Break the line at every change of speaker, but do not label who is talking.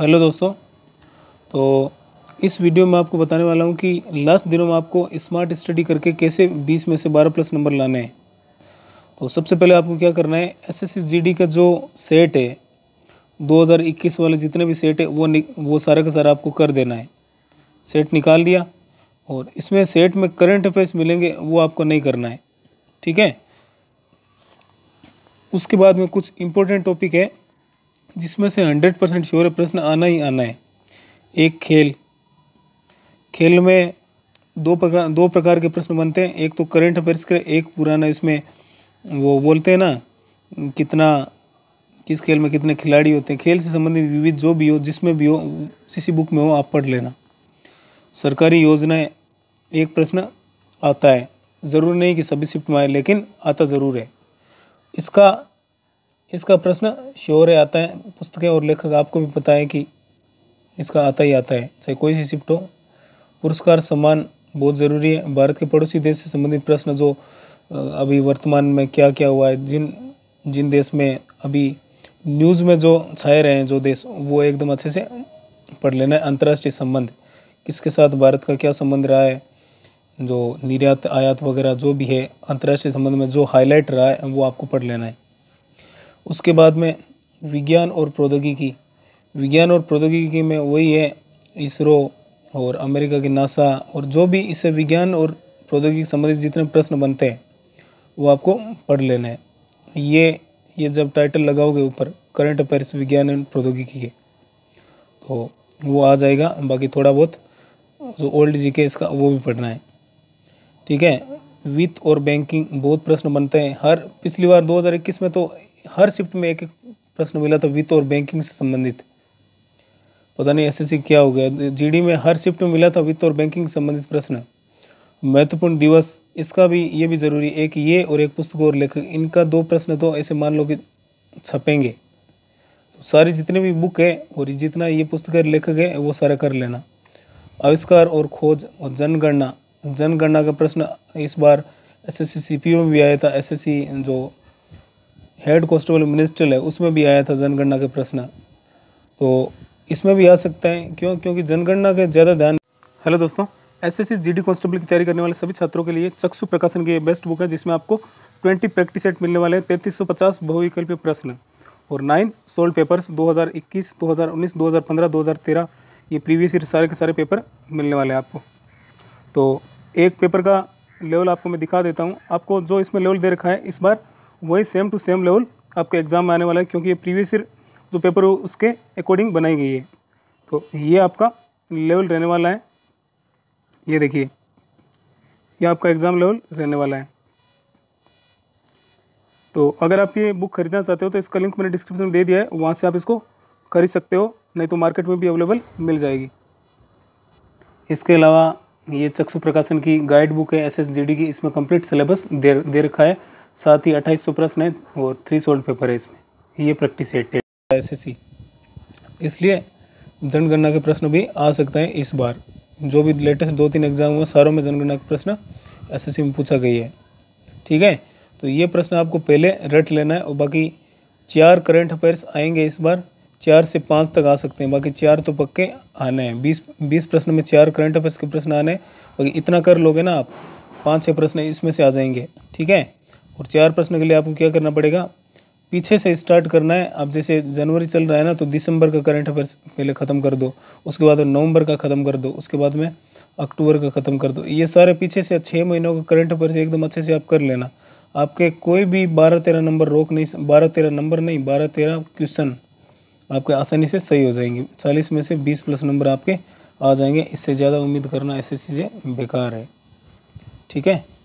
hello दोस्तों तो इस वीडियो में आपको बताने वाला हूँ कि लास्ट दिनों में आपको स्मार्ट स्टडी करके कैसे 20 में से 12 प्लस नंबर लाने हैं तो सबसे पहले आपको क्या करना है एस एस का जो सेट है 2021 वाले जितने भी सेट है वो वो सारा का सारा आपको कर देना है सेट निकाल दिया और इसमें सेट में करंट अफेयर्स मिलेंगे वो आपको नहीं करना है ठीक है उसके बाद में कुछ इम्पोर्टेंट टॉपिक है जिसमें से हंड्रेड परसेंट श्योर है प्रश्न आना ही आना है एक खेल खेल में दो प्रकार दो प्रकार के प्रश्न बनते हैं एक तो करंट अफेयर्स के एक पुराना इसमें वो बोलते हैं ना कितना किस खेल में कितने खिलाड़ी होते हैं खेल से संबंधित विविध जो भी हो जिसमें भी हो किसी बुक में हो आप पढ़ लेना सरकारी योजनाएं एक प्रश्न आता है ज़रूर नहीं कि सभी शिफ्ट में आए लेकिन आता ज़रूर है इसका इसका प्रश्न श्योर है आता है पुस्तकें और लेखक आपको भी पता है कि इसका आता ही आता है चाहे कोई सी शिफ्ट हो पुरस्कार सम्मान बहुत ज़रूरी है भारत के पड़ोसी देश से संबंधित प्रश्न जो अभी वर्तमान में क्या क्या हुआ है जिन जिन देश में अभी न्यूज़ में जो छाए रहे हैं जो देश वो एकदम अच्छे से पढ़ लेना है अंतर्राष्ट्रीय संबंध किसके साथ भारत का क्या संबंध रहा है जो निर्यात आयात वगैरह जो भी है अंतर्राष्ट्रीय संबंध में जो हाईलाइट रहा है वो आपको पढ़ लेना है उसके बाद में विज्ञान और प्रौद्योगिकी विज्ञान और प्रौद्योगिकी में वही है इसरो और अमेरिका की नासा और जो भी इससे विज्ञान और प्रौद्योगिकी संबंधित जितने प्रश्न बनते हैं वो आपको पढ़ लेना है ये ये जब टाइटल लगाओगे ऊपर करंट अफेयर्स विज्ञान एंड प्रौद्योगिकी के तो वो आ जाएगा बाकी थोड़ा बहुत जो ओल्ड जी के इसका वो भी पढ़ना है ठीक है वित्त और बैंकिंग बहुत प्रश्न बनते हैं हर पिछली बार 2021 में तो हर शिफ्ट में एक एक प्रश्न मिला था तो वित्त और बैंकिंग से संबंधित पता नहीं एसएससी क्या हो गया जीडी में हर शिफ्ट में मिला था वित्त और बैंकिंग संबंधित प्रश्न महत्वपूर्ण दिवस इसका भी ये भी ज़रूरी एक ये और एक पुस्तक और लेखक इनका दो प्रश्न तो ऐसे मान लो कि छपेंगे तो सारी जितने भी बुक है और जितना ये पुस्तक लेखक है वो सारा कर लेना आविष्कार और खोज और जनगणना जनगणना का प्रश्न इस बार एस एस में भी आया था एस जो हेड कॉन्स्टेबल मिनिस्टर है उसमें भी आया था जनगणना के प्रश्न तो इसमें भी आ सकते हैं क्यों क्योंकि जनगणना के ज़्यादा ध्यान हेलो दोस्तों एस एस जीडी कांस्टेबल की तैयारी करने वाले सभी छात्रों के लिए चक्षु प्रकाशन की बेस्ट बुक है जिसमें आपको ट्वेंटी प्रैक्टिस सेट मिलने वाले हैं तैंतीस सौ पचास बहुविकल्पीय प्रश्न और नाइन सोल्ड पेपर्स 2021, 2019, 2015, 2013 ये प्रीवियस ईयर सारे के सारे पेपर मिलने वाले हैं आपको तो एक पेपर का लेवल आपको मैं दिखा देता हूँ आपको जो इसमें लेवल दे रखा है इस बार वही सेम टू सेम लेवल आपके एग्ज़ाम में आने वाला है क्योंकि ये प्रीवियस ईयर जो पेपर हो उसके अकॉर्डिंग बनाई गई है तो ये आपका लेवल रहने वाला है ये देखिए ये आपका एग्ज़ाम लेवल रहने वाला है तो अगर आप ये बुक खरीदना चाहते हो तो इसका लिंक मैंने डिस्क्रिप्शन में दे दिया है वहाँ से आप इसको खरीद सकते हो नहीं तो मार्केट में भी अवेलेबल मिल जाएगी इसके अलावा ये चक्षु प्रकाशन की गाइड बुक है एस एस जी डी की इसमें कंप्लीट सिलेबस दे दे रखा है साथ ही अट्ठाईस सौ प्रश्न है और थ्री सोल्ड पेपर है इसमें ये प्रैक्टिस एट एस इसलिए जनगणना के प्रश्न भी आ सकते हैं इस बार जो भी लेटेस्ट दो तीन एग्जाम हुए सारों में जनगणना के प्रश्न एसएससी में पूछा गई है ठीक है तो ये प्रश्न आपको पहले रट लेना है और बाकी चार करंट अफेयर्स आएंगे इस बार चार से पाँच तक आ सकते हैं बाकी चार तो पक्के आने हैं बीस बीस प्रश्न में चार करंट अफेयर्स के प्रश्न आने हैं बाकी इतना कर लोगे ना आप पाँच छः प्रश्न इसमें से आ जाएंगे ठीक है और चार प्रश्न के लिए आपको क्या करना पड़ेगा पीछे से स्टार्ट करना है आप जैसे जनवरी चल रहा है ना तो दिसंबर का करंट अफेयर्स पहले ख़त्म कर दो उसके बाद नवंबर का ख़त्म कर दो उसके बाद में अक्टूबर का ख़त्म कर दो ये सारे पीछे से छः महीनों का करंट अफेयर्स एकदम अच्छे से आप कर लेना आपके कोई भी बारह तेरह नंबर रोक नहीं बारह तेरह नंबर नहीं बारह तेरह क्वेश्चन आपके आसानी से सही हो जाएंगे चालीस में से बीस प्लस नंबर आपके आ जाएंगे इससे ज़्यादा उम्मीद करना ऐसी चीज़ें बेकार है ठीक है